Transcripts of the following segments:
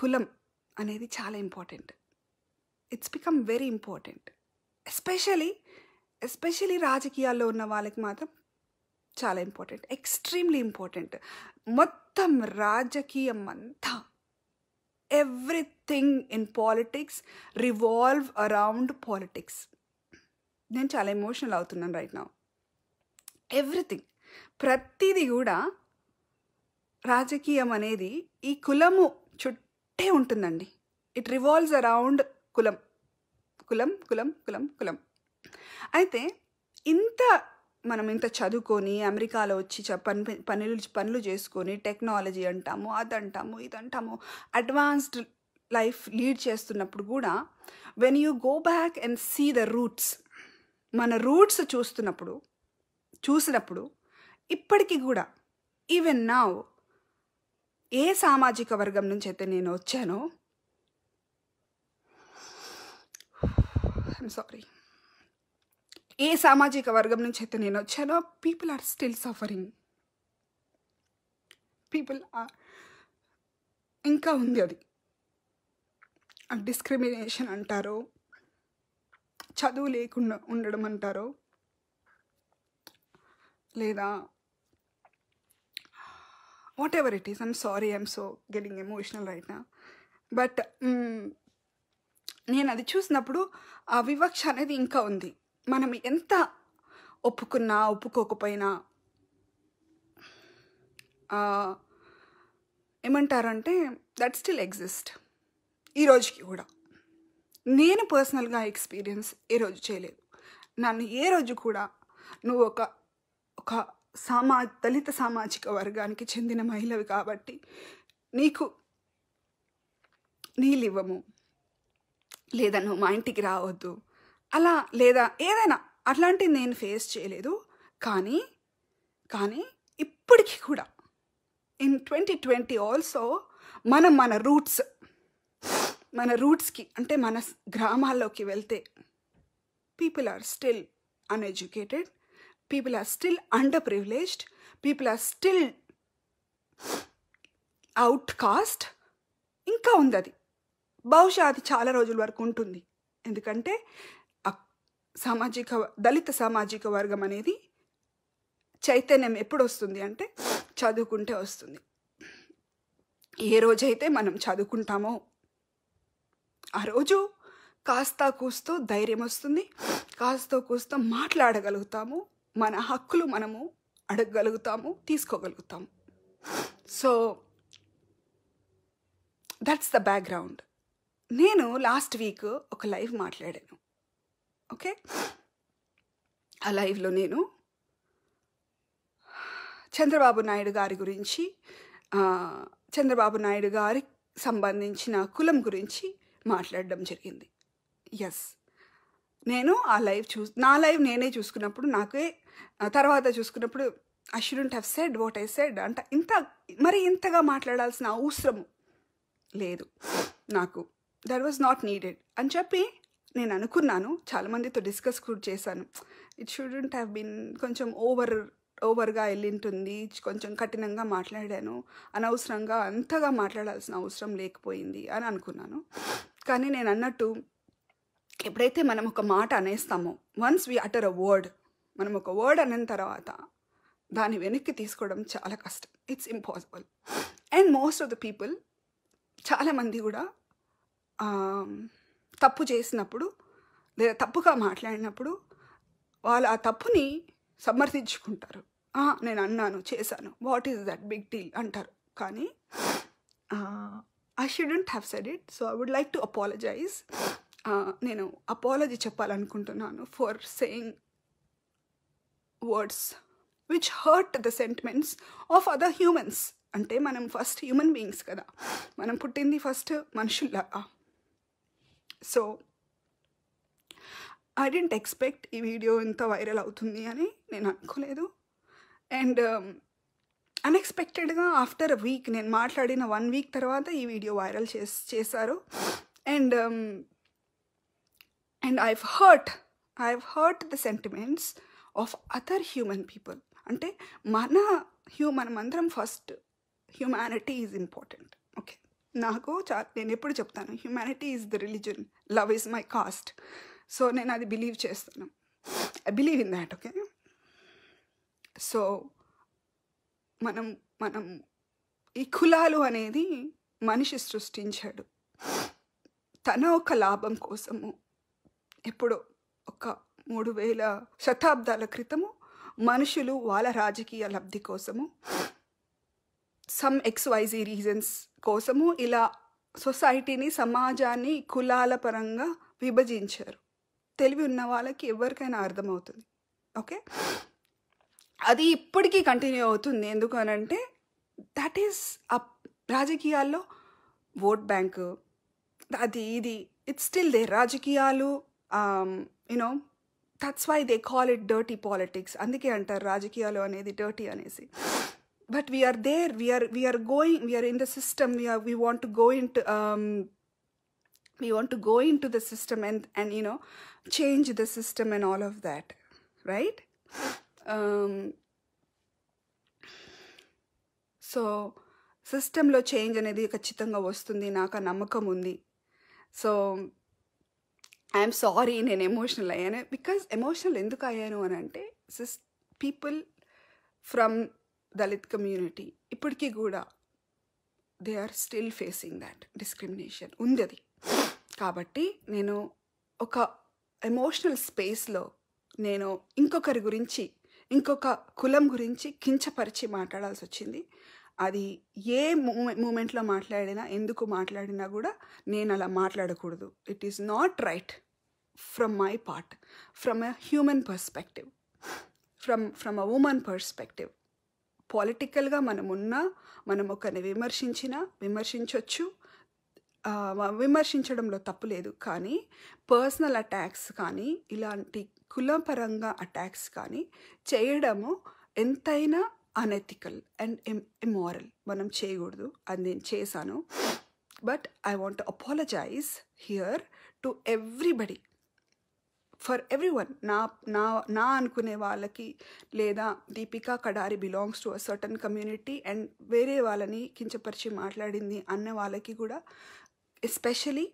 కులం అనేది చాలా important it's become very important especially especially రాజకీయాల్లో ఉన్న వాళ్ళకి మాత్రం చాలా ఇంపార్టెంట్ ఎక్స్ట్రీమ్లీ ఇంపార్టెంట్ మొత్తం రాజకీయం అంతా everything in politics revolve around politics నేను చాలా ఎమోషనల్ అవుతున్నాను రైట్ నా ఎవ్రీథింగ్ ప్రతిదీ కూడా రాజకీయం అనేది ఈ కులము చుట్టూ ఒకటే ఉంటుందండి ఇట్ రివాల్వ్స్ అరౌండ్ కులం కులం కులం కులం కులం అయితే ఇంత మనం ఇంత చదువుకొని అమెరికాలో వచ్చి పని పనులు పనులు చేసుకొని టెక్నాలజీ అంటాము అదంటాము ఇదంటాము అడ్వాన్స్డ్ లైఫ్ లీడ్ చేస్తున్నప్పుడు కూడా when you go back and see the roots మన రూట్స్ చూస్తున్నప్పుడు చూసినప్పుడు ఇప్పటికీ కూడా ఈవెన్ నా ఏ సామాజిక వర్గం నుంచి అయితే నేను వచ్చానో ఐమ్ సారీ ఏ సామాజిక వర్గం నుంచి అయితే నేను వచ్చానో people are still suffering people are ఇంకా ఉంది అది డిస్క్రిమినేషన్ అంటారు చదువు లేకుండా ఉండడం అంటారు లేదా whatever it is I'm sorry I'm so getting emotional right నా బట్ నేను అది చూసినప్పుడు ఆ వివక్ష అనేది ఇంకా ఉంది మనం ఎంత ఒప్పుకున్నా ఒప్పుకోకపోయినా ఏమంటారంటే దట్ స్టిల్ ఎగ్జిస్ట్ ఈ రోజుకి కూడా నేను పర్సనల్గా ఎక్స్పీరియన్స్ ఏ రోజు చేయలేదు నన్ను ఏ రోజు కూడా నువ్వు ఒక ఒక సామా దళిత సామాజిక వర్గానికి చెందిన మహిళవి కాబట్టి నీకు నీళ్ళివ్వము లేదా నువ్వు మా ఇంటికి రావద్దు అలా లేదా ఏదైనా అట్లాంటివి నేను ఫేస్ చేయలేదు కానీ కానీ ఇప్పటికీ కూడా ఇన్ ట్వంటీ ట్వంటీ ఆల్సో మనం మన రూట్స్ మన రూట్స్కి అంటే మన గ్రామాల్లోకి వెళ్తే people are still uneducated people people are still people people still outcast ఇంకా ఉంది అది బహుశా అది చాలా రోజుల వరకు ఉంటుంది ఎందుకంటే సామాజిక దళిత సామాజిక వర్గం అనేది చైతన్యం ఎప్పుడు వస్తుంది అంటే చదువుకుంటే వస్తుంది ఏ రోజైతే మనం చదువుకుంటామో ఆ రోజు కాస్త కూస్తూ ధైర్యం వస్తుంది కాస్త కూస్తో మాట్లాడగలుగుతాము మన హక్కులు మనము అడగగలుగుతాము తీసుకోగలుగుతాము సో దట్స్ ద బ్యాక్గ్రౌండ్ నేను లాస్ట్ వీక్ ఒక లైవ్ మాట్లాడాను ఓకే ఆ లైవ్లో నేను చంద్రబాబు నాయుడు గారి గురించి చంద్రబాబు నాయుడు గారి సంబంధించిన కులం గురించి మాట్లాడడం జరిగింది ఎస్ నేను ఆ లైవ్ చూ నా లైవ్ నేనే చూసుకున్నప్పుడు నాకే తర్వాత చూసుకున్నప్పుడు I shouldn't have said what I said అంట ఇంత మరి ఇంతగా మాట్లాడాల్సిన అవసరం లేదు నాకు దర్ వాజ్ నాట్ నీడెడ్ అని చెప్పి నేను అనుకున్నాను చాలామందితో డిస్కస్ కూడా చేశాను ఇట్ షుడెంట్ హ్యావ్ బీన్ కొంచెం ఓవర్ ఓవర్గా వెళ్ళింటుంది కొంచెం కఠినంగా మాట్లాడాను అనవసరంగా అంతగా మాట్లాడాల్సిన అవసరం లేకపోయింది అని అనుకున్నాను కానీ నేను అన్నట్టు ఎప్పుడైతే మనం ఒక మాట అనేస్తామో once we utter a word మనం ఒక వర్డ్ అనిన తర్వాత దాన్ని వెనక్కి తీసుకోవడం చాలా కష్టం it's impossible and most of the people చాలామంది కూడా తప్పు చేసినప్పుడు లేదా తప్పుగా మాట్లాడినప్పుడు వాళ్ళు ఆ తప్పుని సమర్థించుకుంటారు నేను అన్నాను చేశాను what is that big deal అంటారు కానీ I shouldn't have said it so I would like to apologise నేను అపాలజీ చెప్పాలనుకుంటున్నాను for saying words which hurt the sentiments of other humans అంటే మనం ఫస్ట్ హ్యూమన్ బీయింగ్స్ కదా మనం పుట్టింది ఫస్ట్ మనుషుల్లాగా సో ఐ డెంట్ ఎక్స్పెక్ట్ ఈ వీడియో ఇంత వైరల్ అవుతుంది అని నేను అనుకోలేదు అండ్ అన్ఎక్స్పెక్టెడ్గా ఆఫ్టర్ వీక్ నేను మాట్లాడిన వన్ వీక్ తర్వాత ఈ వీడియో వైరల్ చేసి చేశారు and and I hurt I hurt the sentiments of other human people అంటే మన హ్యూ అందరం first humanity is important okay నాకు చా నేను ఎప్పుడు చెప్తాను humanity is the religion love is my caste so నేను అది బిలీవ్ చేస్తాను I believe in that okay so మనం మనం ఈ కులాలు అనేది మనిషి సృష్టించాడు తన ఒక లాభం కోసము ఎప్పుడో ఒక మూడు వేల శతాబ్దాల క్రితము మనుషులు వాళ్ళ రాజకీయ లబ్ధి కోసము సమ్ ఎక్స్వైజీ రీజన్స్ కోసము ఇలా సొసైటీని సమాజాన్ని కులాల పరంగా విభజించారు తెలివి ఉన్న వాళ్ళకి ఎవరికైనా అర్థమవుతుంది ఓకే అది ఇప్పటికీ కంటిన్యూ అవుతుంది ఎందుకనంటే దట్ ఈస్ అప్ రాజకీయాల్లో ఓట్ బ్యాంకు అది ఇది ఇట్స్ స్టిల్ దే రాజకీయాలు you know that's why they call it dirty politics అందుకే అంటారు రాజకీయాలు అనేది డర్టీ అనేసి but we're there we're we're going we're in the system we're we want to go into we want to go into the system and and you know change the system and all of that right so సిస్టంలో change అనేది ఖచ్చితంగా వస్తుంది నాకు నమ్మకం ఉంది so I'm sorry నేను emotional అయ్యాను because emotional ఎందుకు అయ్యాను అని అంటే సిస్ పీపుల్ ఫ్రమ్ దళిత్ కమ్యూనిటీ ఇప్పటికీ కూడా they are still facing that discrimination ఉంది అది కాబట్టి నేను ఒక ఎమోషనల్ స్పేస్లో నేను ఇంకొకరి గురించి ఇంకొక కులం గురించి కించపరిచి మాట్లాడాల్సి వచ్చింది అది ఏ మూమెంట్లో మాట్లాడినా ఎందుకు మాట్లాడినా కూడా నేను అలా మాట్లాడకూడదు it is not right from my part from a human perspective from from a women perspective పొలిటికల్గా మనం ఉన్నా మనం ఒకరిని విమర్శించినా విమర్శించవచ్చు విమర్శించడంలో తప్పు లేదు కానీ పర్సనల్ అటాక్స్ కానీ ఇలాంటి కులపరంగా అటాక్స్ కానీ చేయడము ఎంతైనా అనెథికల్ అండ్ ఇమోరల్ మనం చేయకూడదు అది నేను చేశాను but I want apologise here to everybody for every one నా నా నా అనుకునే వాళ్ళకి లేదా Deepika Kadari belongs to a certain community and వేరే వాళ్ళని కించపరిచి మాట్లాడింది అన్న వాళ్ళకి కూడా ఎస్పెషలీ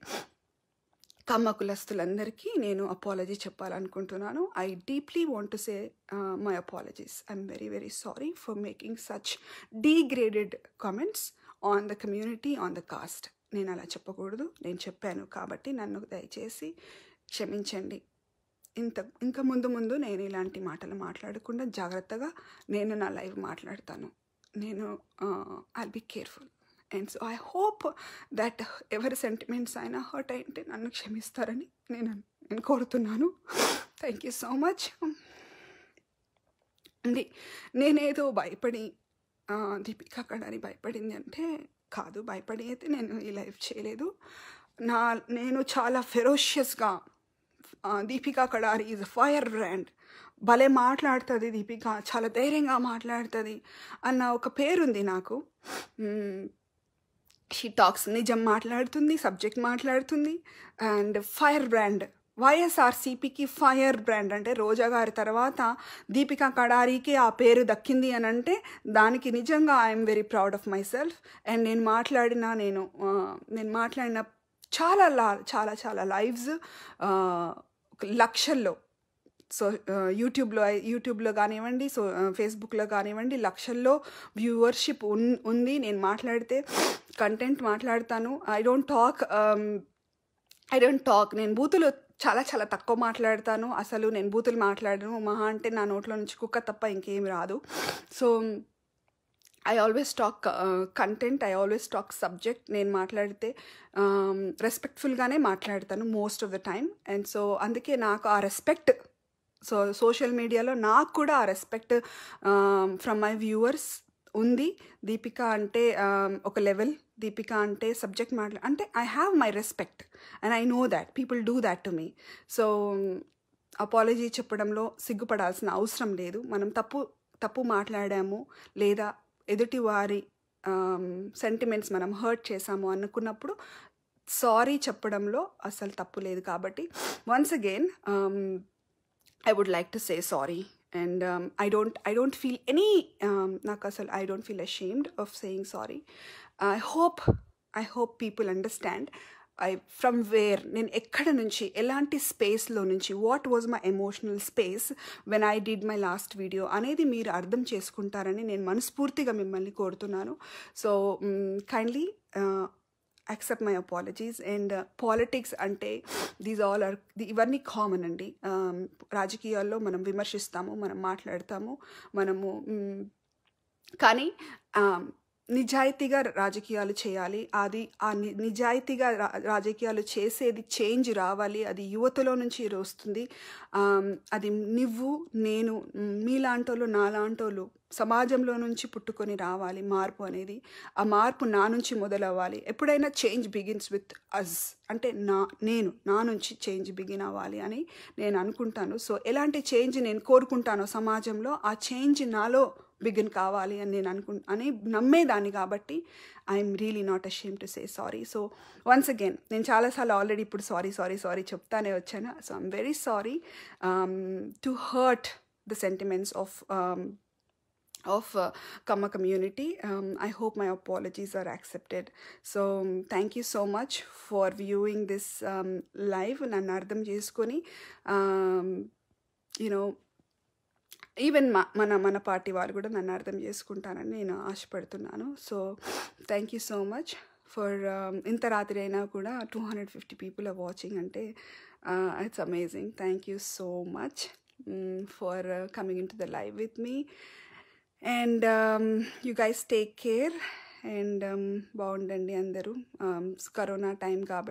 కమ్మ కులస్తులందరికీ నేను అపాలజీ చెప్పాలనుకుంటున్నాను I deeply want to say my apologies I'm very very sorry for making such degraded comments on the community on the caste నేను అలా చెప్పకూడదు నేను చెప్పాను కాబట్టి నన్ను దయచేసి క్షమించండి ఇంత ఇంకా ముందు ముందు నేను ఇలాంటి మాటలు మాట్లాడకుండా జాగ్రత్తగా నేను నా లైవ్ మాట్లాడతాను నేను I be careful and so I hope that ఎవరి సెంటిమెంట్స్ అయినా హర్ట్ అయింటే నన్ను క్షమిస్తారని నేను నేను కోరుతున్నాను థ్యాంక్ యూ సో మచ్ అండి నేనేదో భయపడి దీపిక కడాని భయపడింది అంటే కాదు భయపడి అయితే నేను ఈ లైఫ్ చేయలేదు నా నేను చాలా ఫెరోషియస్గా Deepika Kadari is fire brand భలే మాట్లాడుతుంది దీపిక చాలా ధైర్యంగా మాట్లాడుతుంది అన్న ఒక పేరుంది నాకు షీ టాక్స్ నిజం మాట్లాడుతుంది సబ్జెక్ట్ మాట్లాడుతుంది అండ్ ఫైర్ బ్రాండ్ వైఎస్ఆర్సీపీకి ఫైర్ బ్రాండ్ అంటే రోజా గారి తర్వాత దీపికా కడారీకి ఆ పేరు దక్కింది అని అంటే దానికి నిజంగా I'm very proud of myself and నేను మాట్లాడిన నేను నేను మాట్లాడిన చాలా లా చాలా చాలా లైవ్స్ లక్షల్లో సో యూట్యూబ్లో యూట్యూబ్లో కానివ్వండి సో ఫేస్బుక్లో కానివ్వండి లక్షల్లో వ్యూవర్షిప్ ఉంది నేను మాట్లాడితే కంటెంట్ మాట్లాడతాను I don't talk I don't talk నేను బూతులు చాలా చాలా తక్కువ మాట్లాడతాను అసలు నేను బూతులు మాట్లాడను మహా అంటే నా నోట్లో నుంచి కుక్క తప్ప ఇంకేం రాదు so I always talk content I always talk subject నేను మాట్లాడితే రెస్పెక్ట్ఫుల్గానే um, మాట్లాడతాను most of the time and so అందుకే నాకు ఆ రెస్పెక్ట్ సో సోషల్ మీడియాలో నాకు కూడా ఆ రెస్పెక్ట్ ఫ్రమ్ మై వ్యూవర్స్ ఉంది దీపిక అంటే ఒక లెవెల్ దీపిక అంటే సబ్జెక్ట్ మాట్లా అంటే I have my respect and I know that people do that to me so apology చెప్పడంలో సిగ్గుపడాల్సిన అవసరం లేదు మనం తప్పు తప్పు మాట్లాడాము లేదా ఎదుటి వారి సెంటిమెంట్స్ మనం హర్ట్ చేసాము అనుకున్నప్పుడు సారీ చెప్పడంలో అసలు తప్పు లేదు కాబట్టి once again I would like to say sorry and I don't I don't feel any నాకు అసలు I don't feel ashamed of saying sorry I hope I hope people understand I from where నేను ఎక్కడ నుంచి ఎలాంటి స్పేస్లో నుంచి what was my emotional space when I did my last video అనేది మీరు అర్థం చేసుకుంటారని నేను మనస్ఫూర్తిగా మిమ్మల్ని కోరుతున్నాను so kindly mm, accept my apologies and politics అంటే దీస్ ఆల్ ఆర్ ఇవన్నీ కామన్ అండి um, రాజకీయాల్లో మనం విమర్శిస్తాము మనం మాట్లాడతాము మనము కానీ um, నిజాయితీగా రాజకీయాలు చేయాలి అది ఆ నిజాయితీగా రాజకీయాలు చేసేది చేంజ్ రావాలి అది యువతలో నుంచి వస్తుంది అది నువ్వు నేను మీలాంటోళ్ళు నాలాంటోళ్ళు సమాజంలో నుంచి పుట్టుకొని రావాలి మార్పు అనేది ఆ మార్పు నా నుంచి మొదలవ్వాలి ఎప్పుడైనా చేంజ్ బిగిన్స్ విత్ అజ్ అంటే నా నేను నా నుంచి చేంజ్ బిగిన్ అవ్వాలి అని నేను అనుకుంటాను సో ఎలాంటి చేంజ్ నేను కోరుకుంటానో సమాజంలో ఆ చేంజ్ నాలో విగన్ కావాలి అని నేను అనుకు అని నమ్మేదాన్ని కాబట్టి I'm really not ashame to say sorry so once again నేను చాలాసార్లు ఆల్రెడీ ఇప్పుడు సారీ సారీ సారీ చెప్తానే వచ్చాను so I'm very sorry to hurt the sentiments of of uh, Kama community. Um, I hope my apologies are accepted. So um, thank you so much for viewing this um, live and Anardam Jeskoni. Um, you know, even మన మన party వాళ్ళు కూడా నన్ను అర్థం చేసుకుంటానని నేను ఆశపడుతున్నాను so thank you so much for ఇంత రాత్రి అయినా కూడా two hundred fifty people are watching అంటే it's amazing thank you so much for coming into the live with me and you guys take care and బాగుండండి అందరూ um, corona time కాబట్టి